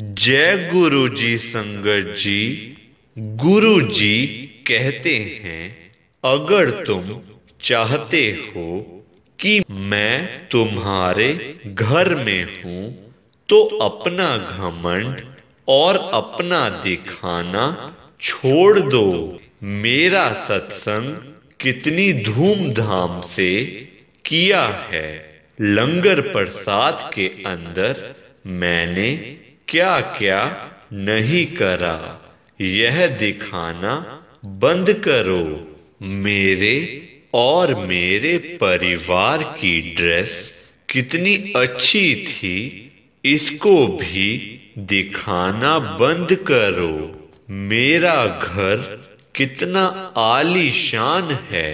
जय गुरु जी संगत जी गुरु जी कहते हैं अगर तुम चाहते हो कि मैं तुम्हारे घर में हूं तो अपना घमंड और अपना दिखाना छोड़ दो मेरा सत्संग कितनी धूमधाम से किया है लंगर प्रसाद के अंदर मैंने क्या क्या नहीं करा यह दिखाना बंद करो मेरे और मेरे परिवार की ड्रेस कितनी अच्छी थी इसको भी दिखाना बंद करो मेरा घर कितना आलीशान है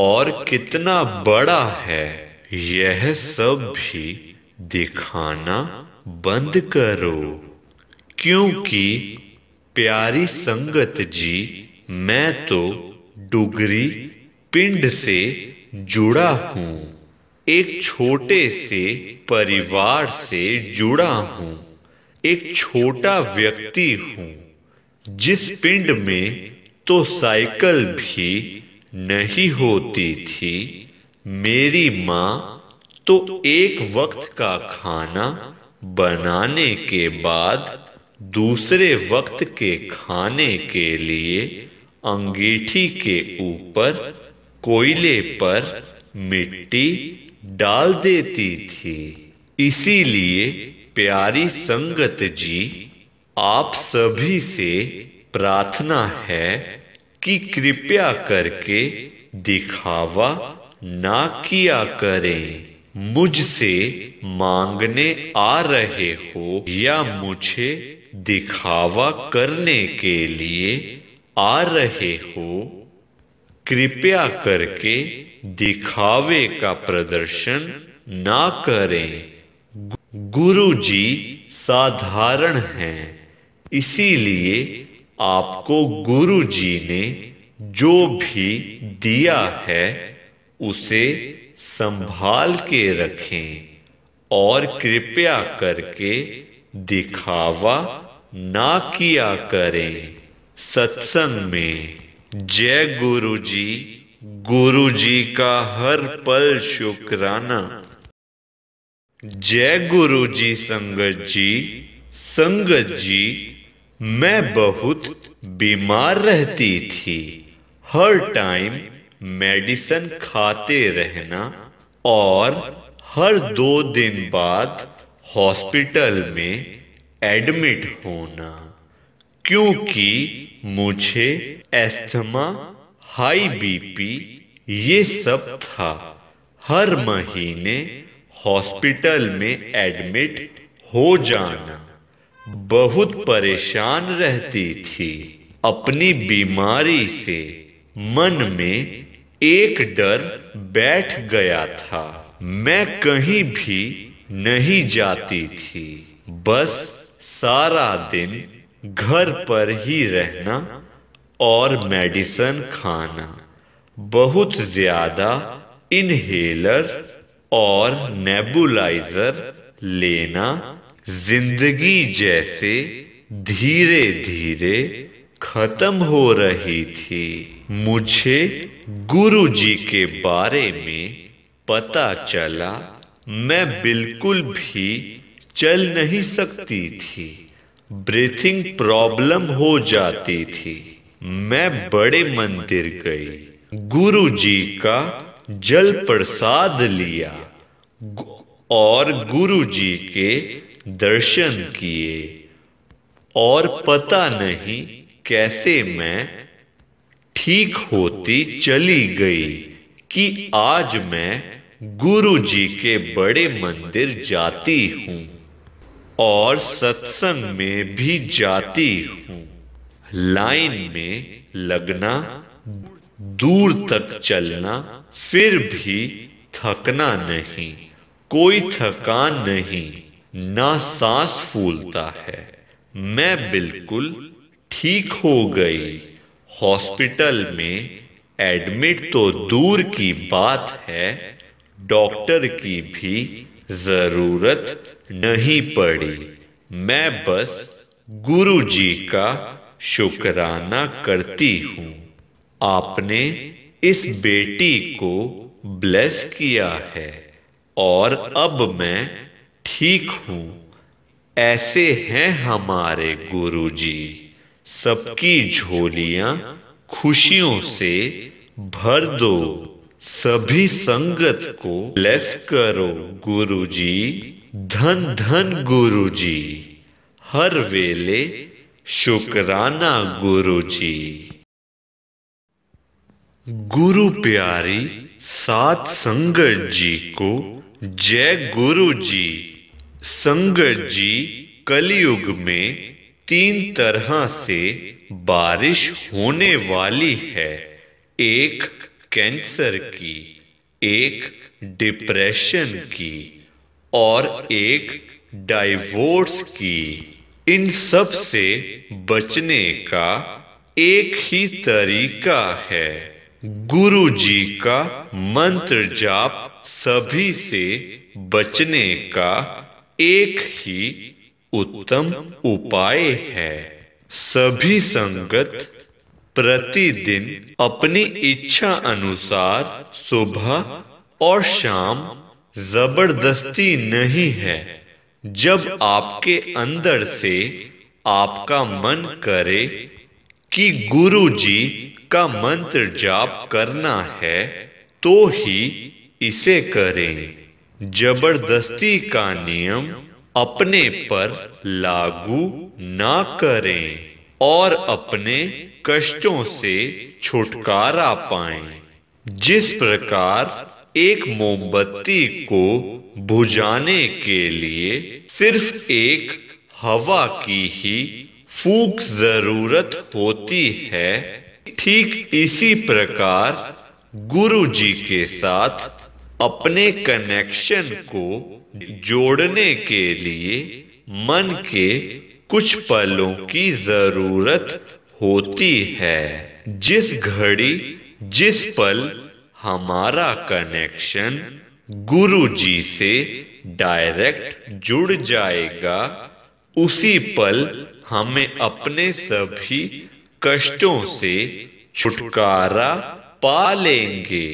और कितना बड़ा है यह सब भी दिखाना बंद करो क्योंकि प्यारी संगत जी मैं तो डुगरी पिंड से जुड़ा हूँ एक छोटे से परिवार से जुड़ा हूँ एक छोटा व्यक्ति हूँ जिस पिंड में तो साइकिल भी नहीं होती थी मेरी माँ तो एक वक्त का खाना बनाने के बाद दूसरे वक्त के खाने के लिए अंगीठी के ऊपर कोयले पर मिट्टी डाल देती थी इसीलिए प्यारी संगत जी आप सभी से प्रार्थना है कि कृपया करके दिखावा ना किया करें मुझसे मांगने आ रहे हो या मुझे दिखावा करने के लिए आ रहे हो कृपया करके दिखावे का प्रदर्शन ना करें गुरुजी साधारण हैं इसीलिए आपको गुरुजी ने जो भी दिया है उसे संभाल के रखें और कृपया करके दिखावा ना किया करें सत्संग में जय गुरु जी गुरु जी का हर पल शुक्राना जय गुरु जी संगत जी संगत जी मैं बहुत बीमार रहती थी हर टाइम मेडिसिन खाते रहना और हर दो दिन बाद हॉस्पिटल में एडमिट होना क्योंकि मुझे एस्थमा हाई बीपी ये सब था हर महीने हॉस्पिटल में एडमिट हो जाना बहुत परेशान रहती थी अपनी बीमारी से मन में एक डर बैठ गया था मैं कहीं भी नहीं जाती थी बस सारा दिन घर पर ही रहना और मेडिसन खाना बहुत ज्यादा इनहेलर और नेबुलाइजर लेना जिंदगी जैसे धीरे धीरे खत्म हो रही थी मुझे गुरुजी के बारे में पता चला मैं बिल्कुल भी चल नहीं सकती थी ब्रीथिंग प्रॉब्लम हो जाती थी मैं बड़े मंदिर गई गुरुजी का जल प्रसाद लिया और गुरुजी के दर्शन किए और पता नहीं कैसे मैं ठीक होती चली गई कि आज मैं गुरु जी के बड़े मंदिर जाती हूँ और सत्संग में भी जाती हूँ लाइन में लगना दूर तक चलना फिर भी थकना नहीं कोई थकान नहीं ना सांस फूलता है मैं बिल्कुल ठीक हो गई हॉस्पिटल में एडमिट तो दूर की बात है डॉक्टर की भी जरूरत नहीं पड़ी मैं बस गुरुजी का शुक्राना करती हूँ आपने इस बेटी को ब्लेस किया है और अब मैं ठीक हूँ ऐसे हैं हमारे गुरुजी सबकी झोलियां खुशियों से भर दो सभी संगत को लेस करो गुरुजी धन धन गुरुजी हर वेले शुकराना गुरुजी गुरु प्यारी सात संगत जी को जय गुरु जी संगत जी कलयुग में तीन तरह से बारिश होने वाली है एक कैंसर की एक डिप्रेशन की और एक डाइवोर्स की इन सब से बचने का एक ही तरीका है गुरु जी का मंत्र जाप सभी से बचने का एक ही उत्तम उपाय है सभी संगत प्रतिदिन अपनी इच्छा अनुसार सुबह और शाम जबरदस्ती नहीं है जब आपके अंदर से आपका मन करे कि गुरु जी का मंत्र जाप करना है तो ही इसे करें जबरदस्ती का नियम अपने पर लागू ना करें और अपने कष्टों से छुटकारा पाएं। जिस प्रकार एक मोमबत्ती को बुझाने के लिए सिर्फ एक हवा की ही फूक जरूरत होती है ठीक इसी प्रकार गुरु जी के साथ अपने कनेक्शन को जोड़ने के लिए मन के कुछ पलों की जरूरत होती है जिस घड़ी जिस पल हमारा कनेक्शन गुरु जी से डायरेक्ट जुड़ जाएगा उसी पल हमें अपने सभी कष्टों से छुटकारा पा लेंगे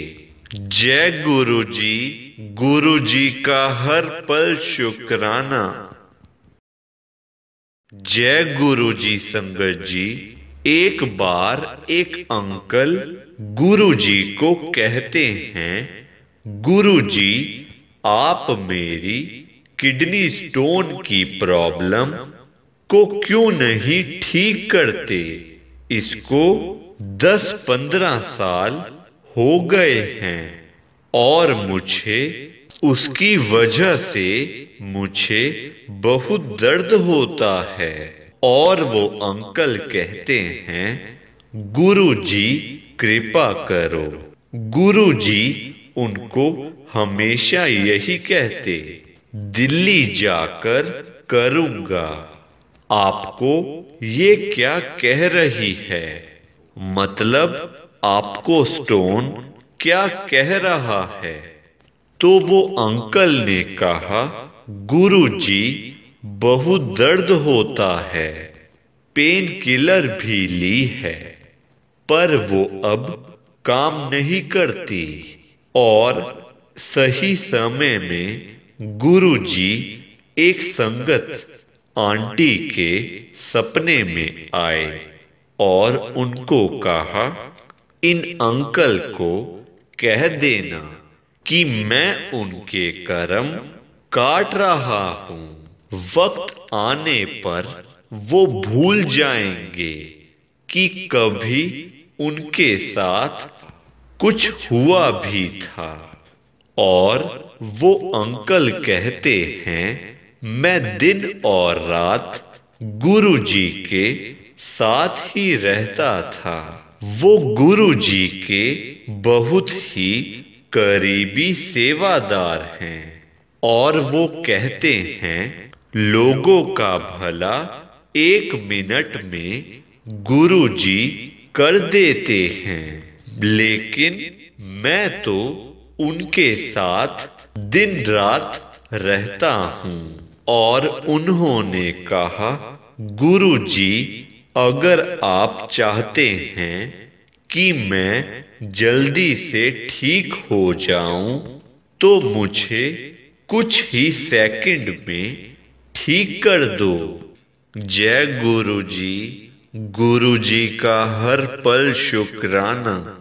जय गुरु जी गुरु जी का हर पल शुक्राना जय गुरु जी संगत जी एक बार एक अंकल गुरु जी को कहते हैं गुरु जी आप मेरी किडनी स्टोन की प्रॉब्लम को क्यों नहीं ठीक करते इसको 10-15 साल हो गए हैं और मुझे उसकी वजह से मुझे बहुत दर्द होता है और वो अंकल कहते हैं गुरु जी कृपा करो गुरु जी उनको हमेशा यही कहते दिल्ली जाकर करूंगा आपको ये क्या कह रही है मतलब आपको स्टोन क्या कह रहा है तो वो अंकल ने कहा गुरुजी बहुत दर्द होता है पेन किलर भी ली है पर वो अब काम नहीं करती और सही समय में गुरुजी एक संगत आंटी के सपने में आए और उनको कहा इन अंकल को कह देना कि मैं उनके कर्म काट रहा हूं वक्त आने पर वो भूल जाएंगे कि कभी उनके साथ कुछ हुआ भी था और वो अंकल कहते हैं मैं दिन और रात गुरुजी के साथ ही रहता था वो गुरु जी के बहुत ही करीबी सेवादार हैं और वो कहते हैं लोगों का भला एक मिनट में गुरु जी कर देते हैं लेकिन मैं तो उनके साथ दिन रात रहता हूँ और उन्होंने कहा गुरु जी अगर आप चाहते हैं कि मैं जल्दी से ठीक हो जाऊं तो मुझे कुछ ही सेकंड में ठीक कर दो जय गुरुजी गुरुजी का हर पल शुक्राना